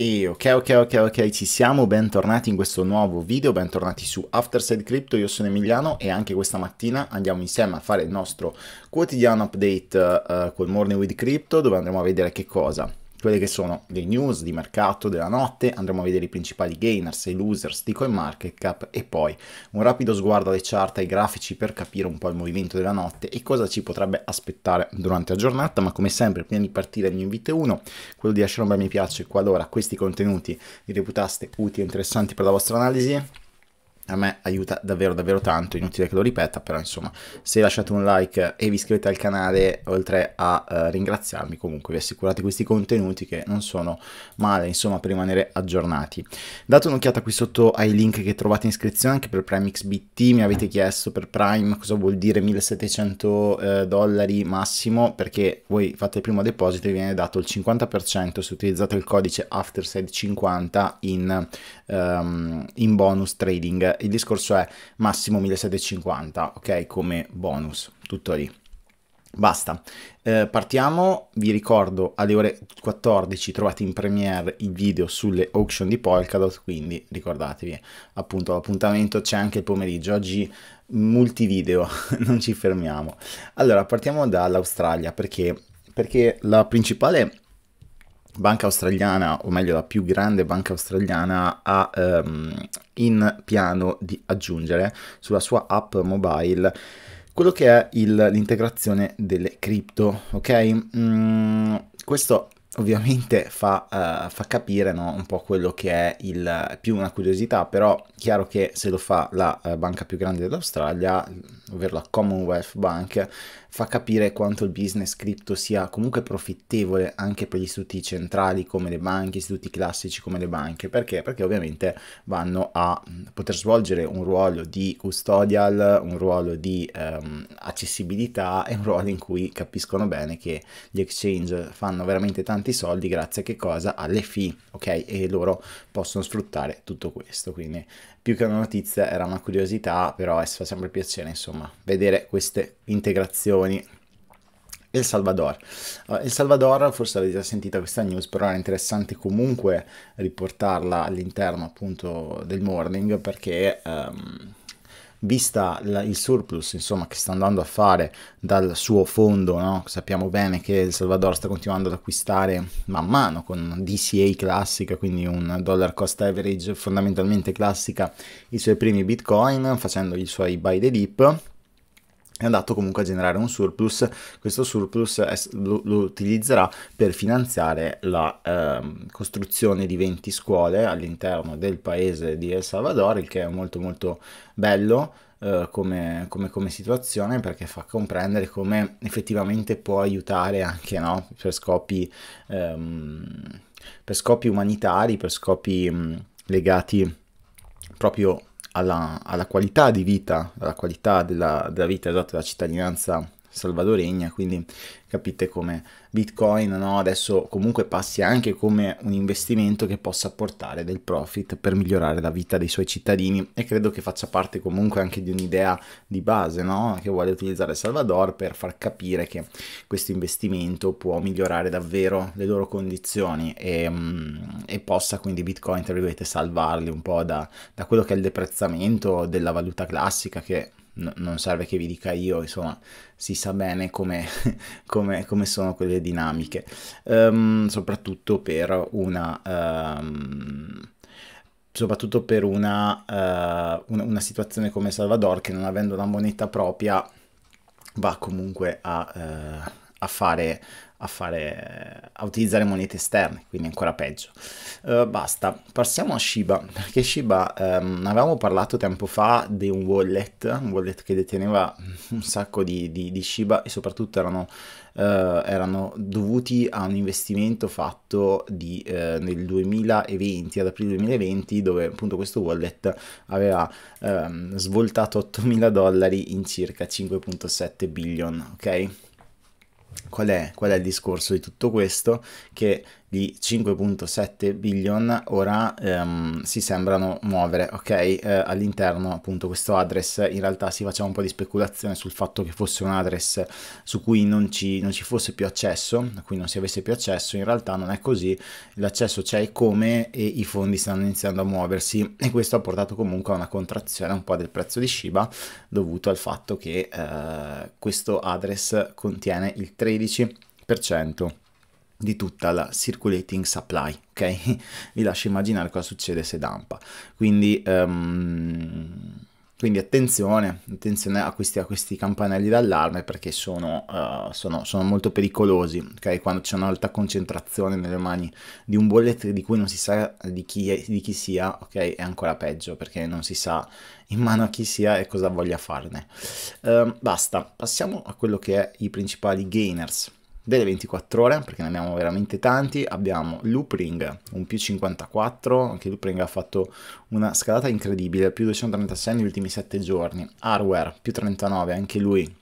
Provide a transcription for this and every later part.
E ok ok ok ok ci siamo, bentornati in questo nuovo video, bentornati su Afterside Crypto, io sono Emiliano e anche questa mattina andiamo insieme a fare il nostro quotidiano update uh, col Morning with Crypto dove andremo a vedere che cosa quelle che sono le news di mercato della notte, andremo a vedere i principali gainers e losers di Cap e poi un rapido sguardo alle chart e ai grafici per capire un po' il movimento della notte e cosa ci potrebbe aspettare durante la giornata, ma come sempre prima di partire il mio invito è uno, quello di lasciare un bel mi piace qualora questi contenuti li reputaste utili e interessanti per la vostra analisi a me aiuta davvero davvero tanto, inutile che lo ripeta, però insomma se lasciate un like e vi iscrivete al canale, oltre a eh, ringraziarmi comunque vi assicurate questi contenuti che non sono male, insomma per rimanere aggiornati. Date un'occhiata qui sotto ai link che trovate in iscrizione anche per Prime XBT, mi avete chiesto per Prime cosa vuol dire 1700 eh, dollari massimo, perché voi fate il primo deposito e viene dato il 50% se utilizzate il codice AfterSide50 in, um, in bonus trading il discorso è massimo 1750, ok? Come bonus, tutto lì. Basta, eh, partiamo, vi ricordo alle ore 14 trovate in premiere il video sulle auction di Polkadot, quindi ricordatevi appunto l'appuntamento c'è anche il pomeriggio, oggi multivideo, non ci fermiamo. Allora partiamo dall'Australia perché, perché la principale banca australiana, o meglio la più grande banca australiana, ha ehm, in piano di aggiungere sulla sua app mobile quello che è il, l'integrazione delle cripto, ok? Mm, questo ovviamente fa, uh, fa capire no, un po' quello che è il, più una curiosità, però chiaro che se lo fa la uh, banca più grande dell'Australia, ovvero la Commonwealth Bank, fa capire quanto il business cripto sia comunque profittevole anche per gli istituti centrali come le banche, istituti classici come le banche, perché? Perché ovviamente vanno a mm, poter svolgere un ruolo di custodial, un ruolo di ehm, accessibilità e un ruolo in cui capiscono bene che gli exchange fanno veramente tanti soldi grazie a che cosa? Alle fee, ok? E loro possono sfruttare tutto questo, quindi più che una notizia era una curiosità, però fa sempre piacere insomma vedere queste integrazioni Meloni e il Salvador. Uh, Salvador, forse avete già sentito questa news, però è interessante comunque riportarla all'interno appunto del morning perché... Um, vista il surplus insomma, che sta andando a fare dal suo fondo, no? sappiamo bene che il Salvador sta continuando ad acquistare man mano con DCA classica, quindi un dollar cost average fondamentalmente classica, i suoi primi bitcoin facendo i suoi buy the dip è andato comunque a generare un surplus, questo surplus è, lo, lo, utilizzerà per finanziare la eh, costruzione di 20 scuole all'interno del paese di El Salvador, il che è molto molto bello eh, come, come, come, situazione perché fa comprendere come effettivamente può aiutare anche no, per, scopi, ehm, per, scopi, umanitari, per scopi mh, legati proprio alla, alla qualità di vita, alla qualità della, della vita, esatto, della cittadinanza salvadoregna, quindi capite come Bitcoin no? adesso comunque passi anche come un investimento che possa portare del profit per migliorare la vita dei suoi cittadini e credo che faccia parte comunque anche di un'idea di base no? che vuole utilizzare Salvador per far capire che questo investimento può migliorare davvero le loro condizioni e, mm, e possa quindi Bitcoin tra virgolette salvarli un po' da, da quello che è il deprezzamento della valuta classica che non serve che vi dica io, insomma, si sa bene come, come, come sono quelle dinamiche, um, soprattutto per una... Um, soprattutto per una, uh, una, una, situazione come Salvador che non avendo una moneta propria va comunque a, uh, a fare a, fare, a utilizzare monete esterne, quindi ancora peggio. Uh, basta, passiamo a Shiba, perché Shiba, um, avevamo parlato tempo fa di un wallet, un wallet che deteneva un sacco di, di, di Shiba e soprattutto erano, uh, erano, dovuti a un investimento fatto di, uh, nel 2020, ad aprile 2020, dove appunto questo wallet aveva um, svoltato mila dollari in circa 5.7 billion, ok? Qual è, qual è, il discorso di tutto questo? Che di 5.7 billion ora ehm, si sembrano muovere, ok? Eh, all'interno appunto questo address, in realtà si faceva un po' di speculazione sul fatto che fosse un address su cui non ci, non ci fosse più accesso, a cui non si avesse più accesso, in realtà non è così, l'accesso c'è e come e i fondi stanno iniziando a muoversi e questo ha portato comunque a una contrazione un po' del prezzo di Shiba dovuto al fatto che eh, questo address contiene il 13% di tutta la circulating supply, ok? Vi lascio immaginare cosa succede se dampa. Quindi, um, quindi attenzione, attenzione a questi, a questi campanelli d'allarme perché sono, uh, sono, sono, molto pericolosi, ok? Quando c'è un'alta concentrazione nelle mani di un bollet di cui non si sa di chi, è, di chi sia, ok? È ancora peggio perché non si sa in mano a chi sia e cosa voglia farne. Um, basta, passiamo a quello che è i principali gainers delle 24 ore, perché ne abbiamo veramente tanti, abbiamo Loopring, un più 54, anche Loopring ha fatto una scalata incredibile, più 236 negli ultimi 7 giorni, Hardware, più 39, anche lui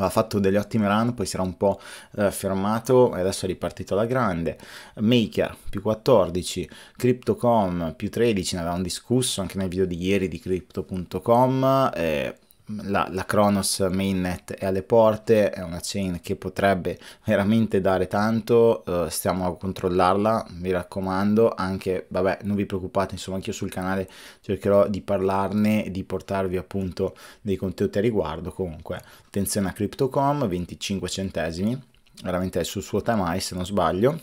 ha fatto degli ottimi run, poi si era un po' eh, fermato e adesso è ripartito alla grande. Maker più 14, Crypto.com più 13, ne avevamo discusso anche nel video di ieri di Crypto.com. Eh, la, la Kronos mainnet è alle porte, è una chain che potrebbe veramente dare tanto, uh, stiamo a controllarla, mi raccomando, anche, vabbè, non vi preoccupate, insomma, anche io sul canale cercherò di parlarne, di portarvi appunto dei contenuti a riguardo, comunque, attenzione a Crypto.com, 25 centesimi, veramente è sul suo time high se non sbaglio,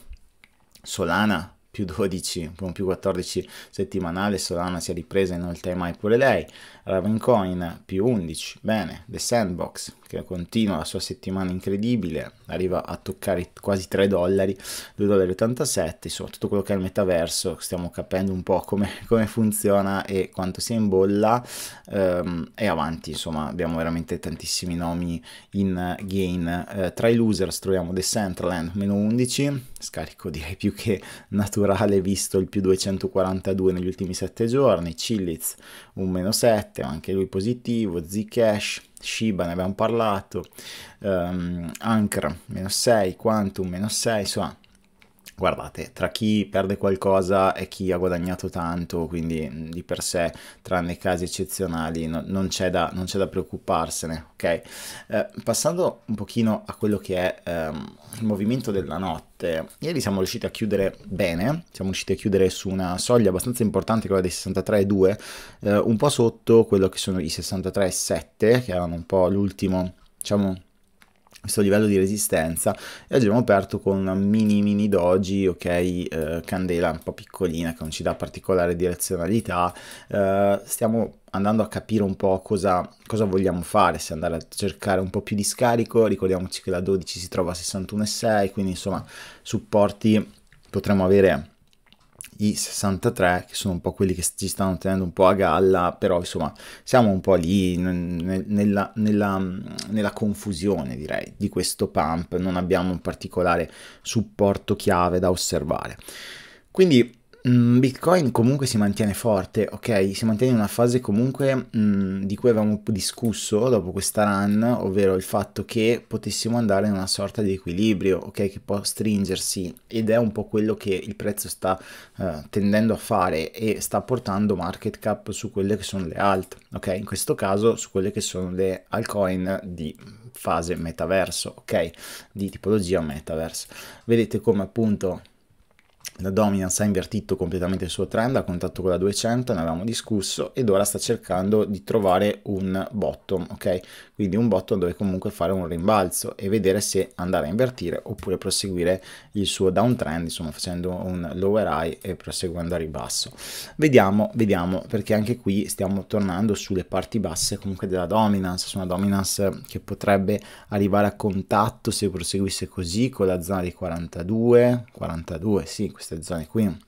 Solana più 12, un più 14 settimanale, Solana si è ripresa in all time high pure lei, Ravencoin più 11, bene, The Sandbox che continua la sua settimana incredibile, arriva a toccare quasi 3 dollari, 2,87 dollari, insomma tutto quello che è il metaverso, stiamo capendo un po' come, come funziona e quanto sia in bolla, ehm, è avanti, insomma abbiamo veramente tantissimi nomi in gain, eh, tra i losers troviamo The Centraland meno 11, scarico direi più che naturale, naturale visto il più 242 negli ultimi 7 giorni, Cilliz un meno 7, anche lui positivo, Zcash, Shiba ne abbiamo parlato, um, ehm, Anchor meno 6, Quantum meno 6, insomma guardate, tra chi perde qualcosa e chi ha guadagnato tanto, quindi di per sé, tranne casi eccezionali, no, non, c'è da, da, preoccuparsene, ok? Eh, passando un pochino a quello che è ehm, il movimento della notte, ieri siamo riusciti a chiudere bene, siamo riusciti a chiudere su una soglia abbastanza importante, quella dei 63,2, eh, un po' sotto quello che sono i 63,7, che erano un po' l'ultimo, diciamo questo livello di resistenza e oggi abbiamo aperto con una mini mini doji ok eh, candela un po' piccolina che non ci dà particolare direzionalità eh, stiamo andando a capire un po' cosa, cosa, vogliamo fare, se andare a cercare un po' più di scarico, ricordiamoci che la 12 si trova a 61,6, quindi insomma supporti potremmo avere i 63, che sono un po' quelli che ci stanno tenendo un po' a galla, però insomma siamo un po' lì nella, nella, nella confusione direi di questo pump, non abbiamo un particolare supporto chiave da osservare. Quindi Mm, Bitcoin comunque si mantiene forte, ok? Si mantiene in una fase comunque mh, mm, di cui avevamo discusso dopo questa run, ovvero il fatto che potessimo andare in una sorta di equilibrio, ok? Che può stringersi ed è un po' quello che il prezzo sta uh, tendendo a fare e sta portando market cap su quelle che sono le alt, ok? In questo caso su quelle che sono le altcoin di fase metaverso, ok? Di tipologia metaverse. Vedete come appunto la dominance ha invertito completamente il suo trend, ha contatto con la 200, ne avevamo discusso, ed ora sta cercando di trovare un bottom, ok? Quindi un bottom dove comunque fare un rimbalzo e vedere se andare a invertire oppure proseguire il suo downtrend, insomma facendo un lower high e proseguendo a ribasso. Vediamo, vediamo, perché anche qui stiamo tornando sulle parti basse comunque della dominance, su una dominance che potrebbe arrivare a contatto se proseguisse così con la zona di 42, 42, sì, queste zone qui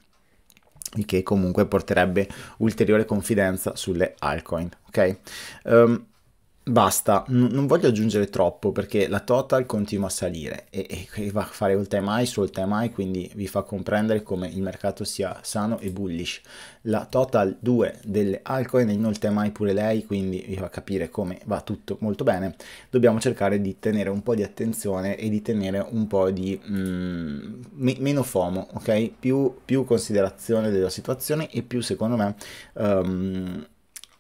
il che comunque porterebbe ulteriore confidenza sulle altcoin ok um, Basta, N- non voglio aggiungere troppo perché la total continua a salire e, e va a fare all time high sul time high, quindi vi fa comprendere come il mercato sia sano e bullish. La total 2 delle altcoin è in all time high pure lei, quindi vi fa capire come va tutto molto bene. Dobbiamo cercare di tenere un po' di attenzione e di tenere un po' di mm, me- meno FOMO, ok? Più, più, considerazione della situazione e più secondo me... Um,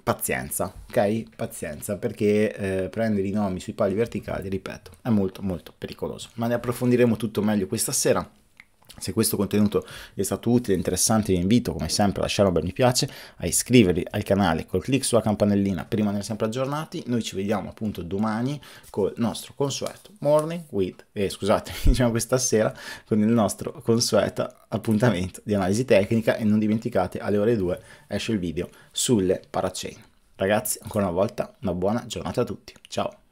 pazienza, ok? Pazienza, perché eh, prendere i nomi sui pali verticali, ripeto, è molto molto pericoloso. Ma ne approfondiremo tutto meglio questa sera. Se questo contenuto vi è stato utile e interessante vi invito come sempre a lasciare un bel mi piace, a iscrivervi al canale col clic sulla campanellina per rimanere sempre aggiornati. Noi ci vediamo appunto domani col nostro consueto morning with, eh, scusate, diciamo questa sera con il nostro consueto appuntamento di analisi tecnica e non dimenticate alle ore 2 esce il video sulle parachain. Ragazzi, ancora una volta una buona giornata a tutti. Ciao!